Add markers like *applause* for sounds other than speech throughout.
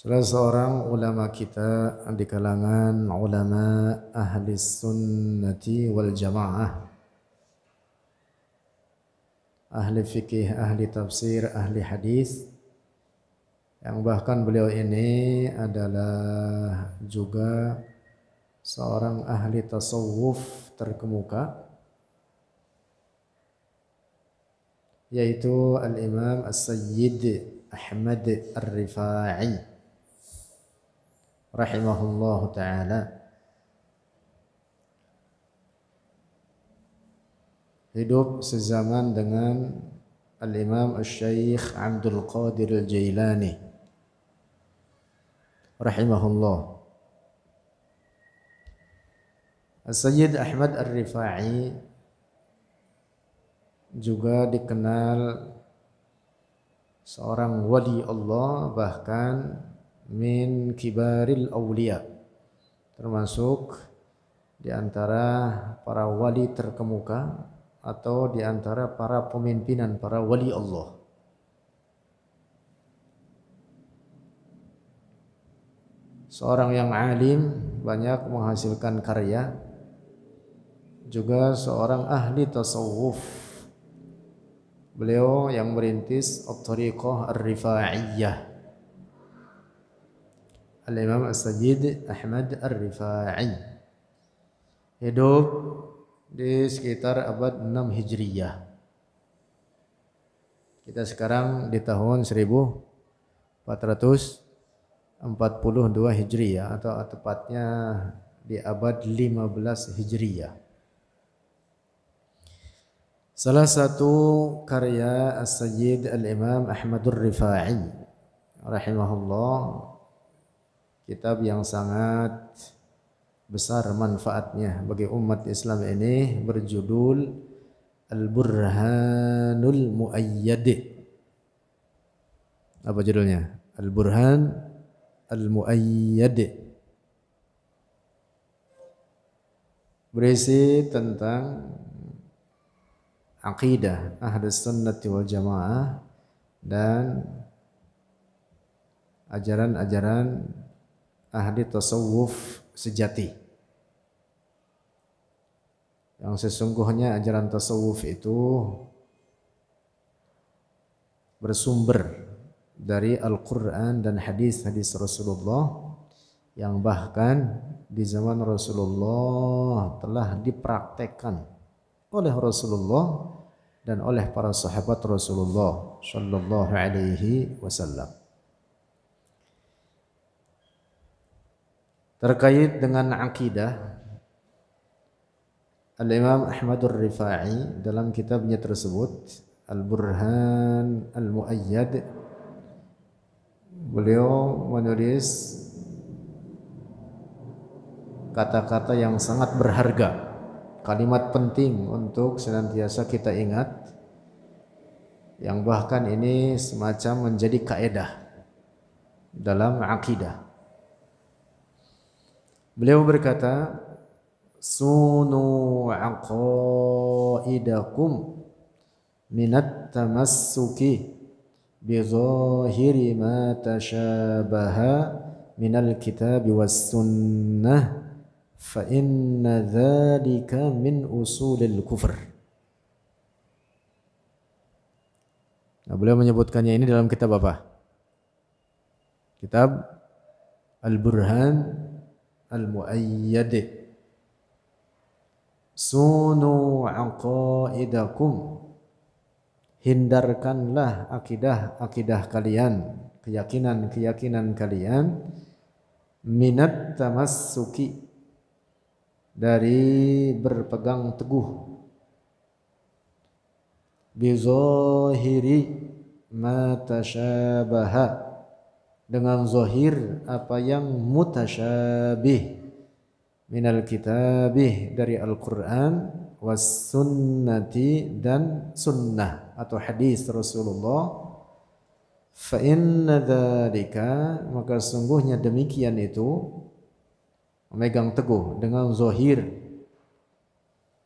Salah seorang ulama kita di kalangan ulama ahli sunnati wal jamaah ahli fikih, ahli tafsir, ahli hadis yang bahkan beliau ini adalah juga seorang ahli tasawuf terkemuka yaitu Al-Imam As-Sayyid Ahmad Ar-Rifa'i rahimahullahu taala hidup sezaman dengan Al-Imam Al-Syaikh Abdul Qadir Al-Jailani rahimahullah Al-Sayyid Ahmad Al-Rifai juga dikenal seorang wali Allah bahkan min kibaril awliya termasuk di antara para wali terkemuka atau di antara para pemimpinan para wali Allah seorang yang alim banyak menghasilkan karya juga seorang ahli tasawuf beliau yang merintis at-tariqah ar-rifaiyah Al-Imam As-Sajid Ahmad Ar-Rifai hidup di sekitar abad 6 Hijriyah. Kita sekarang di tahun 1442 Hijriyah atau tepatnya di abad 15 Hijriyah. Salah satu karya As-Sayyid Al-Imam Ahmadur Rifai rahimahullah kitab yang sangat besar manfaatnya bagi umat Islam ini berjudul Al-Burhanul Muayyad. Apa judulnya? Al-Burhan Al-Muayyad. berisi tentang aqidah, ahlus sunnati wal jamaah dan ajaran-ajaran ahli tasawuf sejati. Yang sesungguhnya ajaran tasawuf itu bersumber dari Al-Quran dan hadis-hadis Rasulullah yang bahkan di zaman Rasulullah telah dipraktekkan oleh Rasulullah dan oleh para sahabat Rasulullah Shallallahu Alaihi Wasallam. terkait dengan akidah Al-Imam Ahmadur Rifai dalam kitabnya tersebut Al-Burhan Al-Muayyad beliau menulis kata-kata yang sangat berharga kalimat penting untuk senantiasa kita ingat yang bahkan ini semacam menjadi kaedah dalam akidah Beliau berkata, "Sunu aqaidakum minat tamassuki bi zahiri ma tashabaha minal kitab was sunnah fa inna dhalika min usulil kufr." Nah, beliau menyebutkannya ini dalam kitab apa? Kitab Al-Burhan المؤيد sunu aqaidakum hindarkanlah akidah-akidah kalian keyakinan-keyakinan kalian minat tamassuki dari berpegang teguh bizahiri ma tashabaha dengan zahir apa yang mutasyabih minal kitabih dari Al-Qur'an was sunnati dan sunnah atau hadis Rasulullah fa inna dzalika maka sungguhnya demikian itu memegang teguh dengan zahir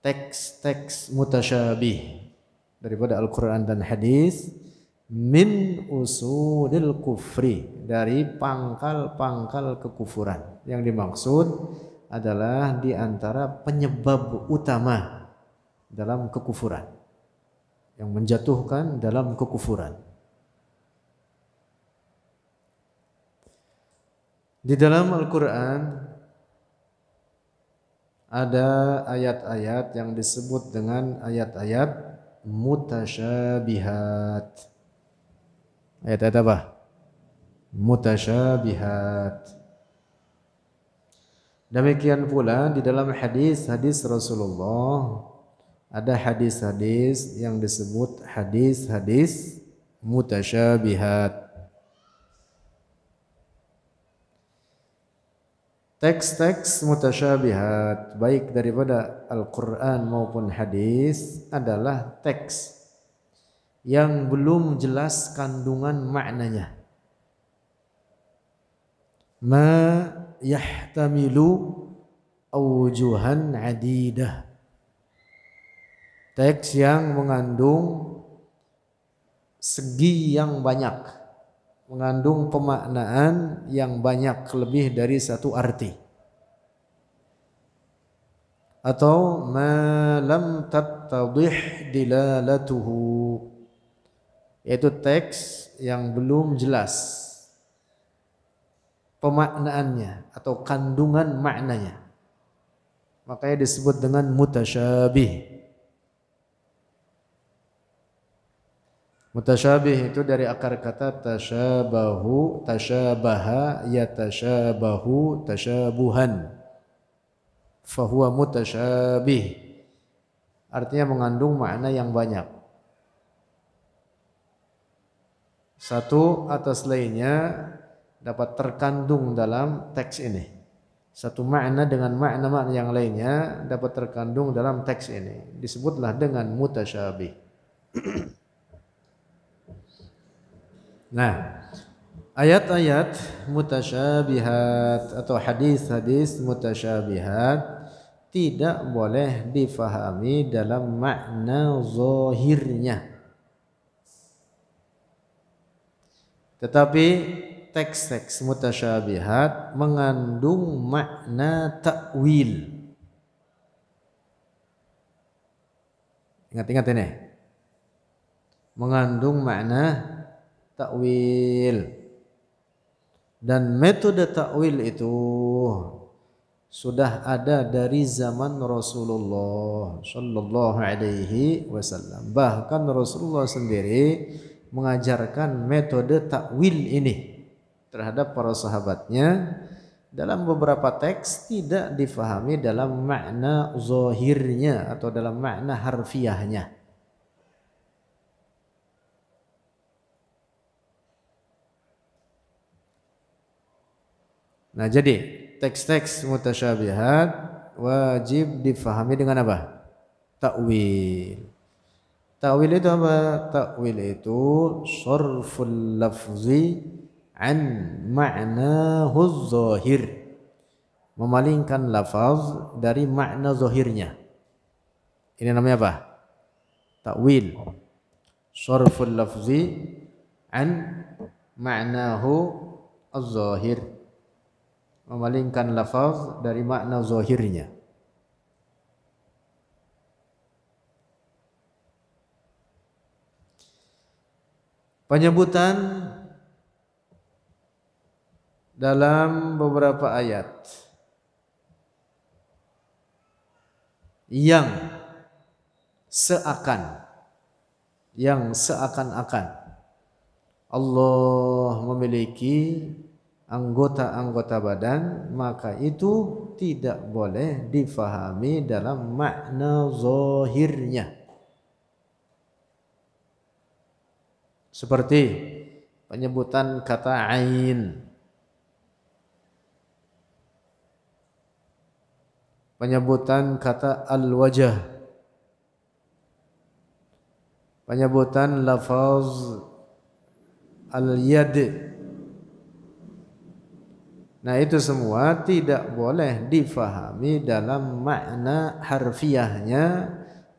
teks-teks mutasyabih daripada Al-Qur'an dan hadis min usudil kufri dari pangkal-pangkal kekufuran. Yang dimaksud adalah di antara penyebab utama dalam kekufuran yang menjatuhkan dalam kekufuran. Di dalam Al-Qur'an ada ayat-ayat yang disebut dengan ayat-ayat mutasyabihat. Ayat ayat apa? Mutasyabihat. Demikian pula di dalam hadis-hadis Rasulullah ada hadis-hadis yang disebut hadis-hadis mutasyabihat. Teks-teks mutasyabihat baik daripada Al-Qur'an maupun hadis adalah teks yang belum jelas kandungan maknanya. Ma yahtamilu awjuhan adidah. Teks yang mengandung segi yang banyak, mengandung pemaknaan yang banyak lebih dari satu arti. Atau ma lam tattadih dilalatuhu yaitu teks yang belum jelas pemaknaannya atau kandungan maknanya. Makanya disebut dengan mutasyabih. Mutasyabih itu dari akar kata tasyabahu, tasyabaha, ya tasyabahu, tasyabuhan. Fahuwa mutasyabih. Artinya mengandung makna yang banyak. Satu atas lainnya dapat terkandung dalam teks ini. Satu makna dengan makna-makna yang lainnya dapat terkandung dalam teks ini. Disebutlah dengan mutasyabih. *clears throat* nah, ayat-ayat mutasyabihat atau hadis-hadis mutasyabihat tidak boleh difahami dalam makna zahirnya Tetapi teks-teks mutasyabihat mengandung makna takwil. Ingat-ingat ini. Mengandung makna takwil. Dan metode takwil itu sudah ada dari zaman Rasulullah sallallahu alaihi wasallam. Bahkan Rasulullah sendiri mengajarkan metode takwil ini terhadap para sahabatnya dalam beberapa teks tidak difahami dalam makna zohirnya atau dalam makna harfiahnya. Nah, jadi teks-teks mutasyabihat wajib difahami dengan apa? Takwil. Ta'wil itu apa? Ta'wil itu sorful lafzi an makna zahir. Memalingkan lafaz dari makna zahirnya. Ini namanya apa? Takwil. Sorful lafzi an ma'nahu az-zahir. Memalingkan lafaz dari makna zahirnya. Penyebutan dalam beberapa ayat yang seakan yang seakan-akan Allah memiliki anggota-anggota badan maka itu tidak boleh difahami dalam makna zahirnya. seperti penyebutan kata ain penyebutan kata al-wajah penyebutan lafaz al-yad nah itu semua tidak boleh difahami dalam makna harfiahnya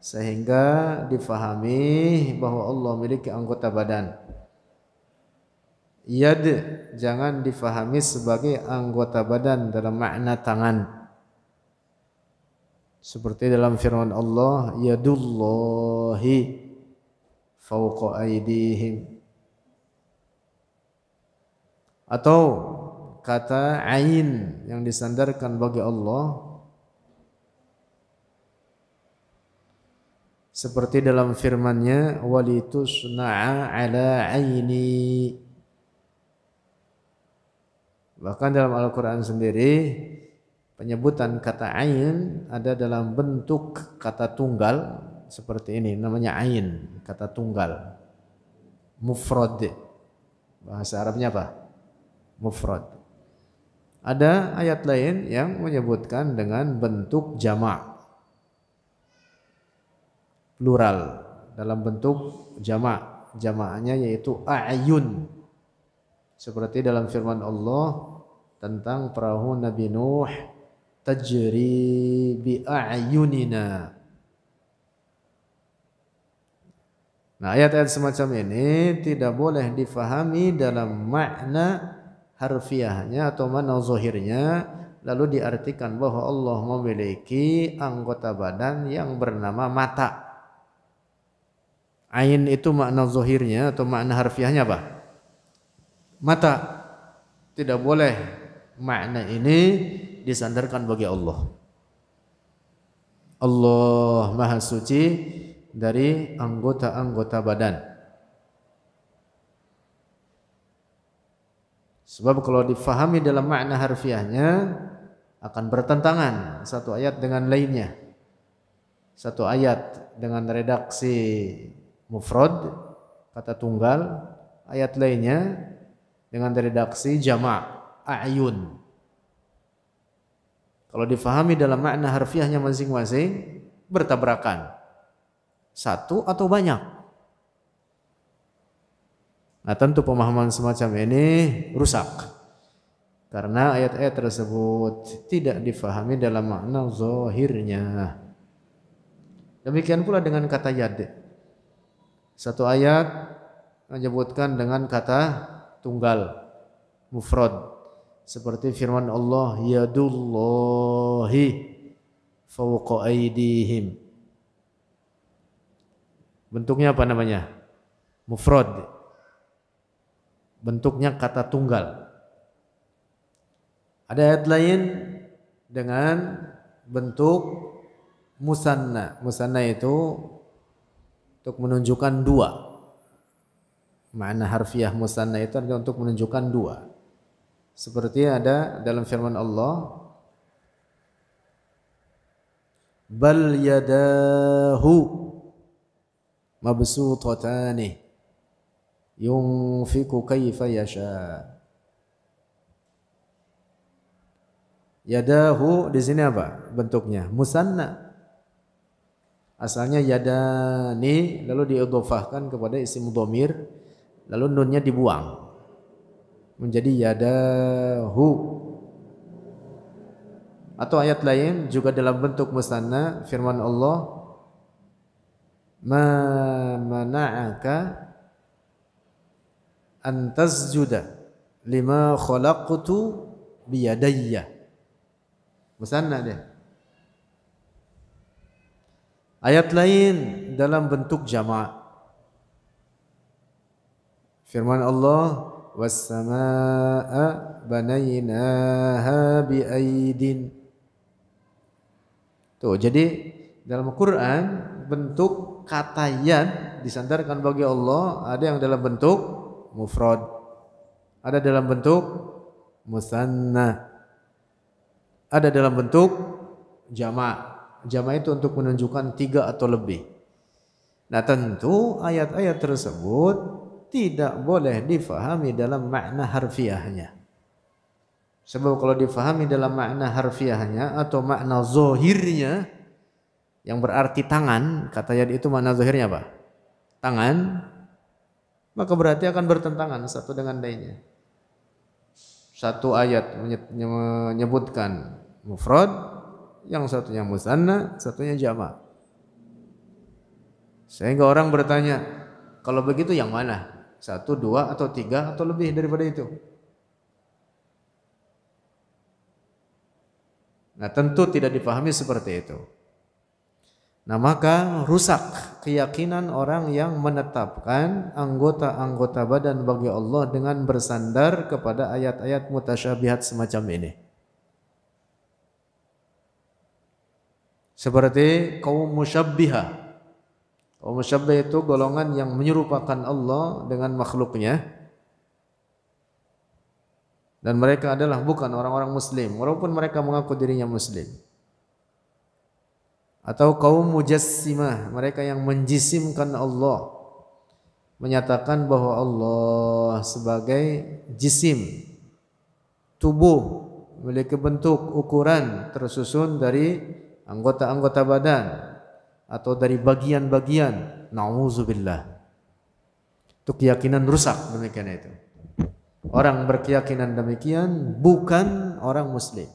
sehingga difahami bahwa Allah memiliki anggota badan. Yad jangan difahami sebagai anggota badan dalam makna tangan. Seperti dalam firman Allah, yadullahi fawqa aydihim. Atau kata ain yang disandarkan bagi Allah seperti dalam firman-Nya walitusna'a ala aini bahkan dalam Al-Qur'an sendiri penyebutan kata ain ada dalam bentuk kata tunggal seperti ini namanya ain kata tunggal mufrad bahasa Arabnya apa mufrad ada ayat lain yang menyebutkan dengan bentuk jamak plural dalam bentuk jamak. Jamaknya yaitu a'yun. Seperti dalam firman Allah tentang perahu Nabi Nuh tajri bi a'yunina. Nah, ayat-ayat semacam ini tidak boleh difahami dalam makna harfiahnya atau makna zahirnya lalu diartikan bahwa Allah memiliki anggota badan yang bernama mata. Ain itu makna zohirnya atau makna harfiahnya apa? Mata. Tidak boleh makna ini disandarkan bagi Allah. Allah Maha Suci dari anggota-anggota badan. Sebab kalau difahami dalam makna harfiahnya akan bertentangan satu ayat dengan lainnya. Satu ayat dengan redaksi mufrad kata tunggal ayat lainnya dengan redaksi jamak ayun kalau difahami dalam makna harfiahnya masing-masing bertabrakan satu atau banyak nah tentu pemahaman semacam ini rusak karena ayat-ayat tersebut tidak difahami dalam makna zohirnya Demikian pula dengan kata yad. Satu ayat menyebutkan dengan kata tunggal mufrad seperti firman Allah yadullahi fawqa aydihim bentuknya apa namanya mufrad bentuknya kata tunggal ada ayat lain dengan bentuk musanna musanna itu untuk menunjukkan dua. Makna harfiah musanna itu adalah untuk menunjukkan dua. Seperti ada dalam firman Allah Bal yadahu mabsutatani yunfiku kaifa yasha' Yadahu di sini apa bentuknya? Musanna. Asalnya yadani lalu diidhofahkan kepada isim dhamir lalu nunnya dibuang menjadi yadahu. Atau ayat lain juga dalam bentuk musanna firman Allah ma mana'aka an tasjuda lima khalaqtu biyadayya. Musanna deh. Ayat lain dalam bentuk jama' Firman Allah, "Was-samaa'a banainaha bi'aidin." Tuh, jadi dalam al Quran bentuk kata yan disandarkan bagi Allah ada yang dalam bentuk mufrad, ada dalam bentuk musanna, ada dalam bentuk jama' Jama itu untuk menunjukkan tiga atau lebih. Nah tentu ayat-ayat tersebut tidak boleh difahami dalam makna harfiahnya. Sebab kalau difahami dalam makna harfiahnya atau makna zohirnya yang berarti tangan, kata ayat itu makna zohirnya apa? Tangan, maka berarti akan bertentangan satu dengan lainnya. Satu ayat menyebutkan mufrad, yang satunya musanna, satunya jama. Sehingga orang bertanya, kalau begitu yang mana? Satu, dua, atau tiga, atau lebih daripada itu? Nah tentu tidak dipahami seperti itu. Nah maka rusak keyakinan orang yang menetapkan anggota-anggota badan bagi Allah dengan bersandar kepada ayat-ayat mutasyabihat semacam ini. Seperti kaum musyabbiha Kaum musyabbiha itu golongan yang menyerupakan Allah dengan makhluknya. Dan mereka adalah bukan orang-orang muslim walaupun mereka mengaku dirinya muslim. Atau kaum mujassimah, mereka yang menjisimkan Allah. Menyatakan bahwa Allah sebagai jisim, tubuh memiliki bentuk ukuran tersusun dari anggota-anggota badan atau dari bagian-bagian na'udzubillah itu keyakinan rusak demikian itu orang berkeyakinan demikian bukan orang muslim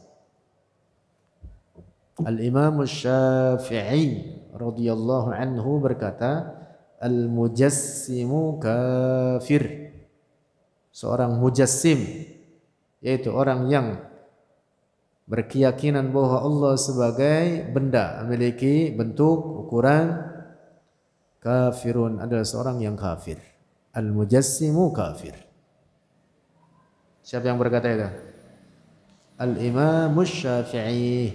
Al-Imam Syafi'i radhiyallahu anhu berkata Al-mujassimu kafir seorang mujassim yaitu orang yang berkeyakinan bahwa Allah sebagai benda memiliki bentuk ukuran kafirun adalah seorang yang kafir al mujassimu kafir siapa yang berkata itu al imam syafi'i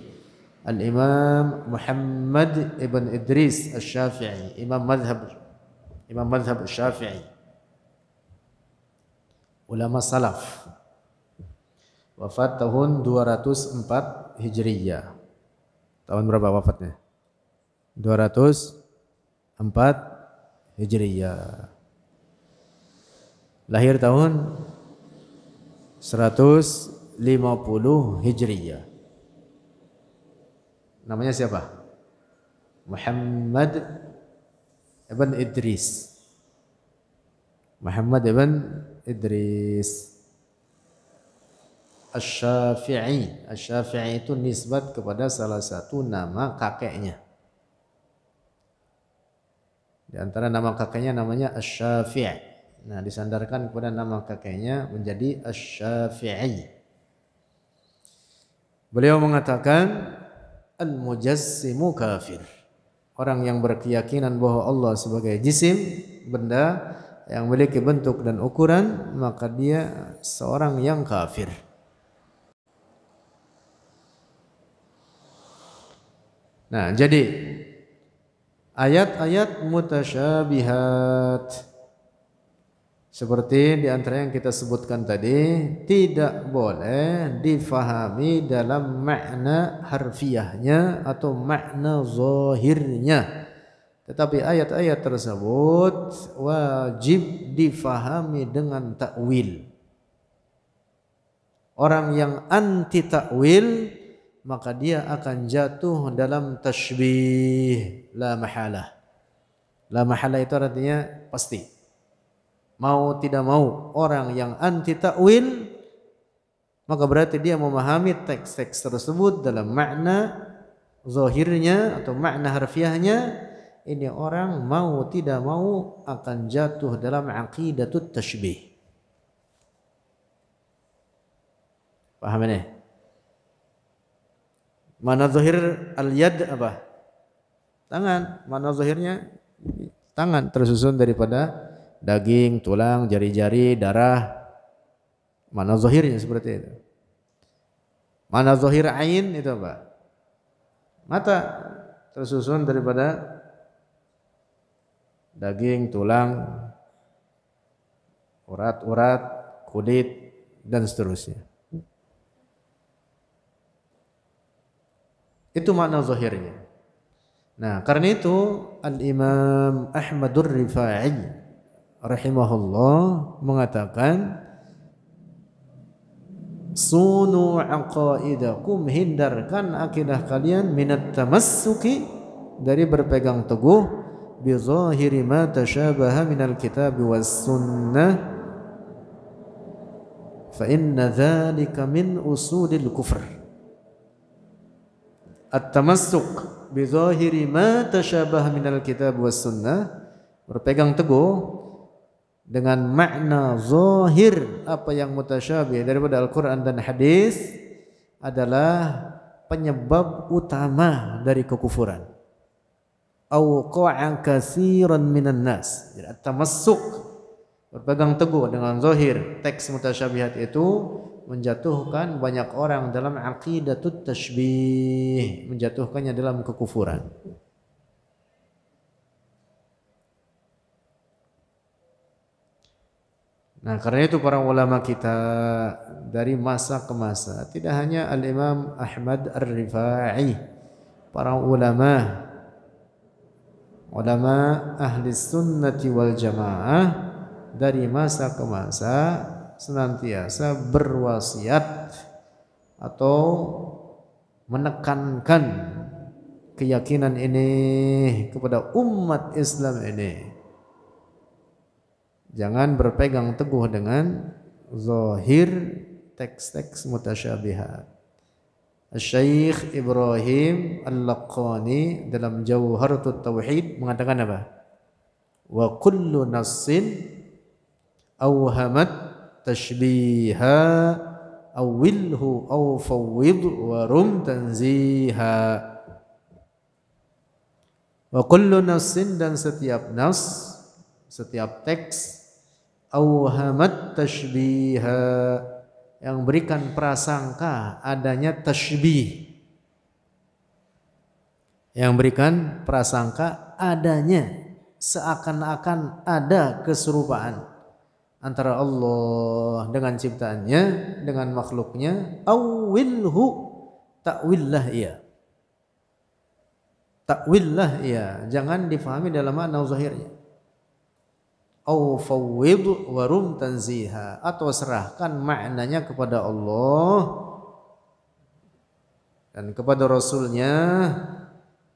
al imam Muhammad ibn Idris al syafi'i imam madhab imam madhab syafi'i ulama salaf Wafat tahun 204 Hijriyah. Tahun berapa wafatnya? 204 Hijriyah. Lahir tahun 150 Hijriyah. Namanya siapa? Muhammad ibn Idris. Muhammad ibn Idris. Asy-Syafi'i. Asy-Syafi'i itu nisbat kepada salah satu nama kakeknya. Di antara nama kakeknya namanya Asy-Syafi'i. Nah, disandarkan kepada nama kakeknya menjadi Asy-Syafi'i. Beliau mengatakan al-mujassimu kafir. Orang yang berkeyakinan bahwa Allah sebagai jisim, benda yang memiliki bentuk dan ukuran, maka dia seorang yang kafir. Nah, jadi ayat-ayat mutasyabihat seperti di antara yang kita sebutkan tadi tidak boleh difahami dalam makna harfiahnya atau makna zahirnya. Tetapi ayat-ayat tersebut wajib difahami dengan takwil. Orang yang anti takwil maka dia akan jatuh dalam tashbih la mahala. La mahala itu artinya pasti. Mau tidak mau orang yang anti takwil maka berarti dia memahami teks-teks tersebut dalam makna zahirnya atau makna harfiahnya ini orang mau tidak mau akan jatuh dalam aqidatut tashbih. Paham ini? Mana zahir al-yad apa? Tangan. Mana zahirnya? Tangan tersusun daripada daging, tulang, jari-jari, darah. Mana zahirnya seperti itu. Mana zahir ain itu apa? Mata tersusun daripada daging, tulang, urat-urat, kulit dan seterusnya. Itu makna zahirnya. Nah, karena itu Al-Imam Ahmadur Rifai rahimahullah mengatakan sunu aqaidakum hindarkan akidah kalian minat tamassuki dari berpegang teguh bi zahiri ma tashabaha minal kitab was sunnah fa inna dhalika min usulil kufr at-tamassuk bi zahiri ma tashabaha minal kitab was sunnah berpegang teguh dengan makna zahir apa yang mutasyabih daripada Al-Qur'an dan hadis adalah penyebab utama dari kekufuran. Awqa'a kasiran minan nas. Jadi at-tamassuk berpegang teguh dengan zahir teks mutasyabihat itu menjatuhkan banyak orang dalam aqidatut tashbih, menjatuhkannya dalam kekufuran. Nah, karena itu para ulama kita dari masa ke masa, tidak hanya Al-Imam Ahmad Ar-Rifai, para ulama ulama ahli sunnati wal jamaah dari masa ke masa senantiasa berwasiat atau menekankan keyakinan ini kepada umat Islam ini. Jangan berpegang teguh dengan zahir teks-teks mutasyabihat. Syekh Ibrahim Al-Laqani dalam Jawharatul Tauhid mengatakan apa? Wa kullu nassin awhamat tashbiha awilhu aw fawwid wa rum tanziha wa kullu nafsin dan setiap nas setiap teks awhamat tashbiha yang berikan prasangka adanya tashbih yang berikan prasangka adanya seakan-akan ada keserupaan antara Allah dengan ciptaannya dengan makhluknya awilhu takwillah ia takwillah ia jangan difahami dalam makna zahirnya warum tanziha atau serahkan maknanya kepada Allah dan kepada rasulnya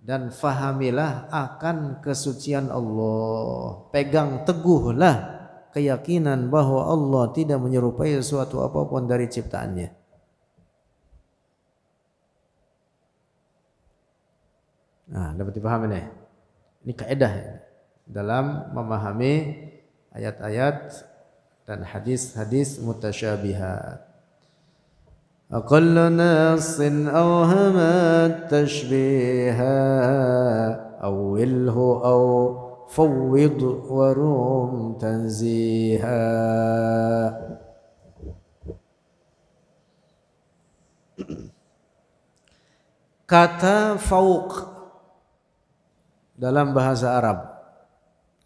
dan fahamilah akan kesucian Allah pegang teguhlah keyakinan bahwa Allah tidak menyerupai sesuatu apapun dari ciptaannya. Nah, dapat dipahami nih. Ini kaidah dalam memahami ayat-ayat dan hadis-hadis mutasyabihat. أقل ناس أوهمت تشبيها أوله أو فوض وروم تنزيها kata fauq dalam bahasa Arab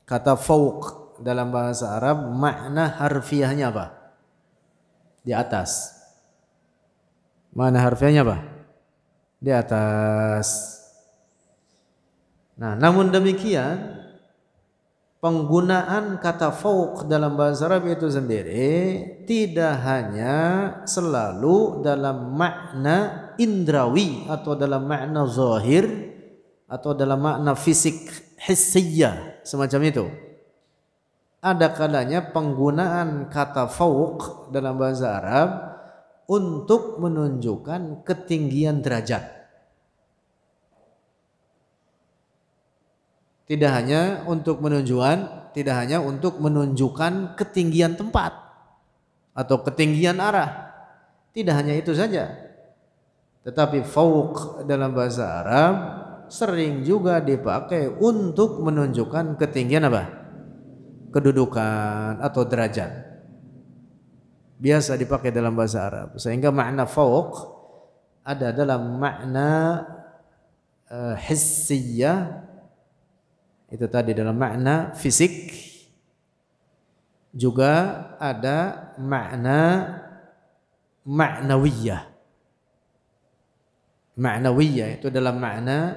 kata fauq dalam bahasa Arab makna harfiahnya apa di atas mana harfiahnya apa di atas nah namun demikian penggunaan kata fauq dalam bahasa Arab itu sendiri tidak hanya selalu dalam makna indrawi atau dalam makna zahir atau dalam makna fisik hissiyah semacam itu. Ada kalanya penggunaan kata fauq dalam bahasa Arab untuk menunjukkan ketinggian derajat. Tidak hanya untuk menunjukkan, tidak hanya untuk menunjukkan ketinggian tempat atau ketinggian arah. Tidak hanya itu saja. Tetapi fauq dalam bahasa Arab sering juga dipakai untuk menunjukkan ketinggian apa? Kedudukan atau derajat. Biasa dipakai dalam bahasa Arab. Sehingga makna fauq ada dalam makna uh, hissiyah itu tadi dalam makna fisik juga ada makna maknawiyah. Maknawiyah itu dalam makna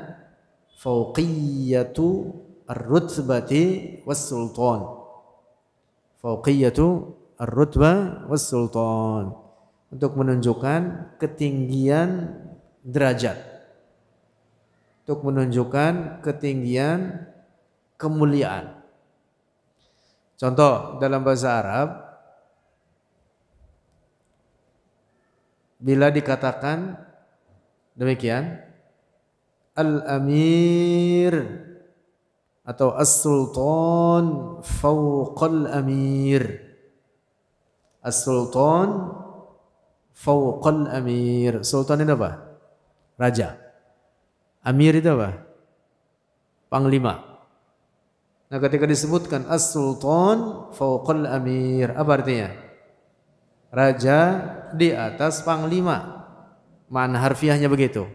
fauqiyatu ar-rutbati was-sultan. Fauqiyatu ar rutba was-sultan. Untuk menunjukkan ketinggian derajat. Untuk menunjukkan ketinggian kemuliaan. Contoh dalam bahasa Arab bila dikatakan demikian al-amir atau as-sultan fawqal amir as-sultan fawqal amir sultan itu apa raja amir itu apa panglima Nah ketika disebutkan as-sultan fauqal amir, apa artinya? Raja di atas panglima. Makna harfiahnya begitu.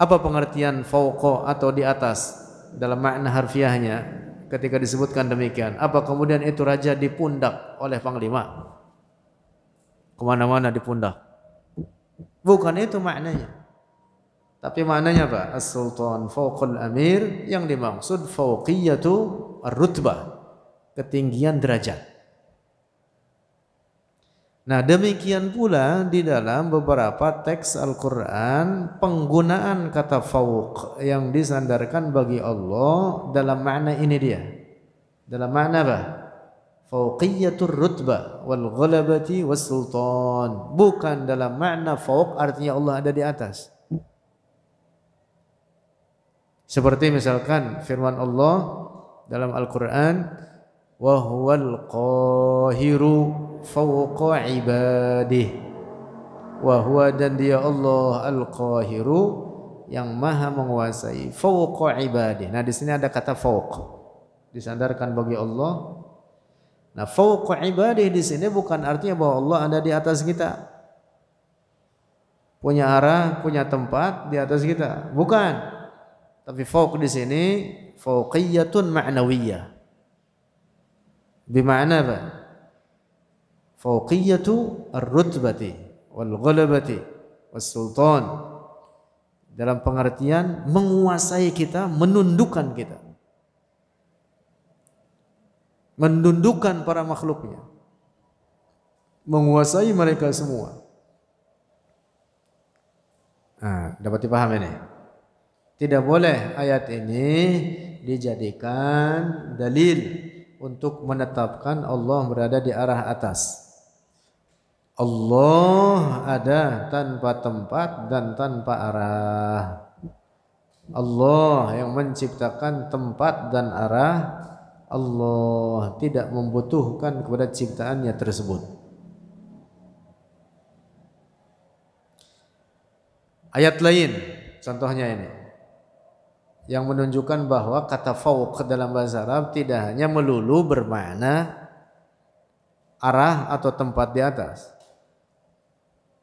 Apa pengertian fauqo atau di atas dalam makna harfiahnya ketika disebutkan demikian? Apa kemudian itu raja dipundak oleh panglima? Kemana-mana dipundak Bukan itu maknanya. Tapi maknanya apa? As-sultan fauqul amir yang dimaksud fauqiyatu rutbah ketinggian derajat. Nah demikian pula di dalam beberapa teks Al-Quran penggunaan kata fauq yang disandarkan bagi Allah dalam makna ini dia. Dalam makna apa? Fauqiyatul rutba, wal ghalabati was sultan. Bukan dalam makna fauq artinya Allah ada di atas. Seperti misalkan firman Allah dalam Al-Quran, وَهُوَ الْقَاهِرُ فَوْقَ عِبَادِهِ وَهُوَ dan dia Allah Al-Qahiru yang maha menguasai fawqa ibadih. Nah, di sini ada kata fawq. Disandarkan bagi Allah. Nah, fawqa ibadih di sini bukan artinya bahwa Allah ada di atas kita. Punya arah, punya tempat di atas kita. Bukan. Tapi fauq di sini fauqiyatun ma'nawiyah. bermakna. apa? Fauqiyatu ar-rutbati wal ghalabati was sultan. Dalam pengertian menguasai kita, menundukkan kita. Menundukkan para makhluknya. Menguasai mereka semua. Nah, dapat dipahami ini? Tidak boleh ayat ini dijadikan dalil untuk menetapkan Allah berada di arah atas. Allah ada tanpa tempat dan tanpa arah. Allah yang menciptakan tempat dan arah. Allah tidak membutuhkan kepada ciptaannya tersebut. Ayat lain contohnya ini yang menunjukkan bahwa kata fauq dalam bahasa Arab tidak hanya melulu bermakna arah atau tempat di atas.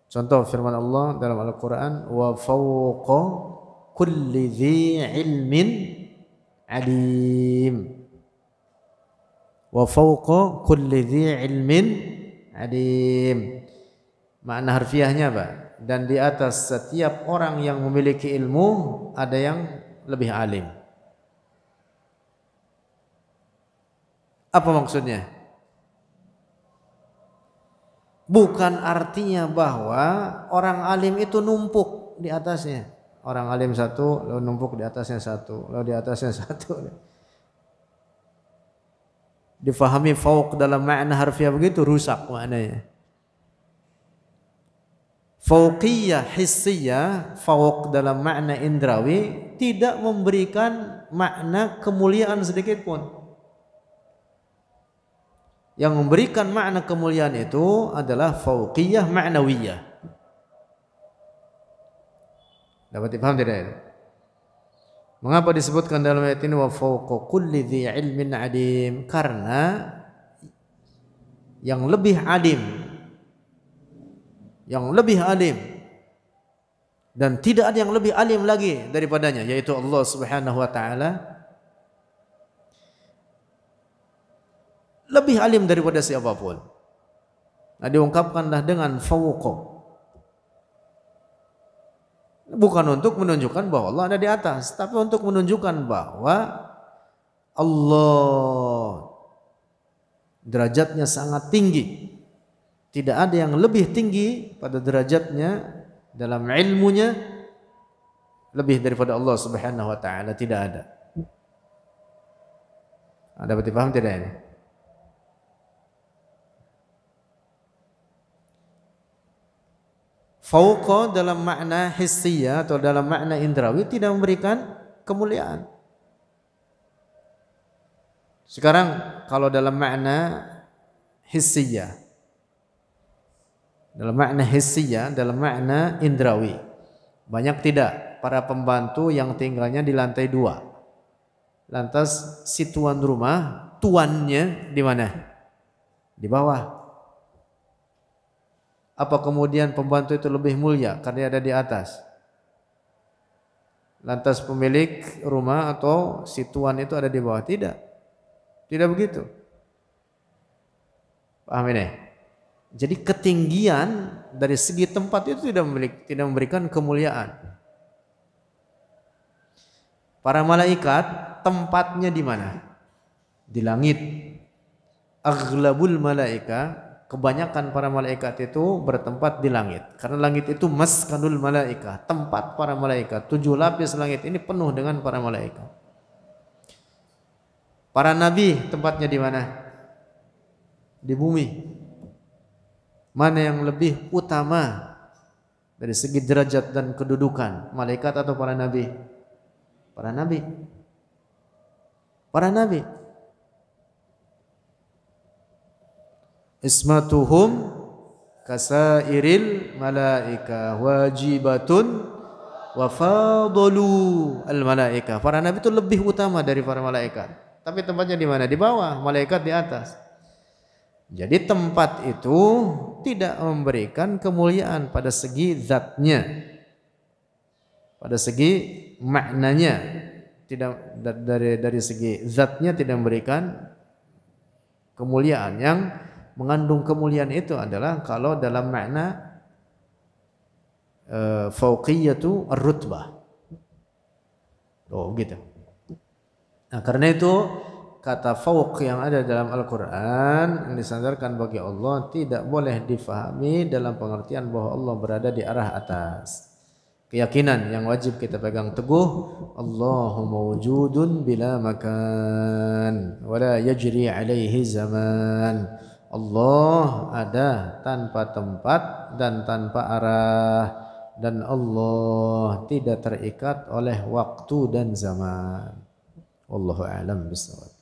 Contoh firman Allah dalam Al-Qur'an wa fauqa kulli dhi ilmin alim. Wa fauqa kulli dhi ilmin alim. Makna harfiahnya apa? Dan di atas setiap orang yang memiliki ilmu ada yang lebih alim. Apa maksudnya? Bukan artinya bahwa orang alim itu numpuk di atasnya. Orang alim satu, lalu numpuk di atasnya satu, lalu di atasnya *laughs* satu. Difahami fauk dalam makna harfiah begitu rusak maknanya. Fauqiyah hissiyah, fauk dalam makna indrawi tidak memberikan makna kemuliaan sedikit pun. Yang memberikan makna kemuliaan itu adalah fauqiyah ma'nawiyah. Dapat dipaham tidak ini? Mengapa disebutkan dalam ayat ini wa fauqa kulli dhi ilmin adim? Karena yang lebih adim, yang lebih adim dan tidak ada yang lebih alim lagi daripadanya yaitu Allah Subhanahu wa taala lebih alim daripada siapapun. Nah, diungkapkanlah dengan fawqa. Bukan untuk menunjukkan bahwa Allah ada di atas, tapi untuk menunjukkan bahwa Allah derajatnya sangat tinggi. Tidak ada yang lebih tinggi pada derajatnya dalam ilmunya lebih daripada Allah Subhanahu wa taala tidak ada. ada berarti paham tidak ini? Fauqa dalam makna hissiyah atau dalam makna indrawi tidak memberikan kemuliaan. Sekarang kalau dalam makna hissiyah dalam makna hissiyah, dalam makna indrawi. Banyak tidak para pembantu yang tinggalnya di lantai dua. Lantas si tuan rumah, tuannya di mana? Di bawah. Apa kemudian pembantu itu lebih mulia karena ada di atas? Lantas pemilik rumah atau si tuan itu ada di bawah? Tidak. Tidak begitu. Paham ini? Jadi ketinggian dari segi tempat itu tidak tidak memberikan kemuliaan. Para malaikat tempatnya di mana? Di langit. Aghlabul malaika, kebanyakan para malaikat itu bertempat di langit. Karena langit itu maskanul malaika, tempat para malaikat. Tujuh lapis langit ini penuh dengan para malaikat. Para nabi tempatnya di mana? Di bumi. Mana yang lebih utama dari segi derajat dan kedudukan, malaikat atau para nabi? Para nabi. Para nabi. Ismatuhum kasairil malaika wajibatun wa fadlu al malaika. Para nabi itu lebih utama dari para malaikat. Tapi tempatnya di mana? Di bawah, malaikat di atas. Jadi tempat itu tidak memberikan kemuliaan pada segi zatnya pada segi maknanya tidak dari dari segi zatnya tidak memberikan kemuliaan yang mengandung kemuliaan itu adalah kalau dalam makna uh, fauqiyatu rutbah oh gitu nah karena itu kata fauq yang ada dalam Al-Quran yang disandarkan bagi Allah tidak boleh difahami dalam pengertian bahwa Allah berada di arah atas. Keyakinan yang wajib kita pegang teguh Allahu mawjudun bila makan Wala yajri alaihi zaman Allah ada tanpa tempat dan tanpa arah Dan Allah tidak terikat oleh waktu dan zaman Wallahu a'lam bishawab.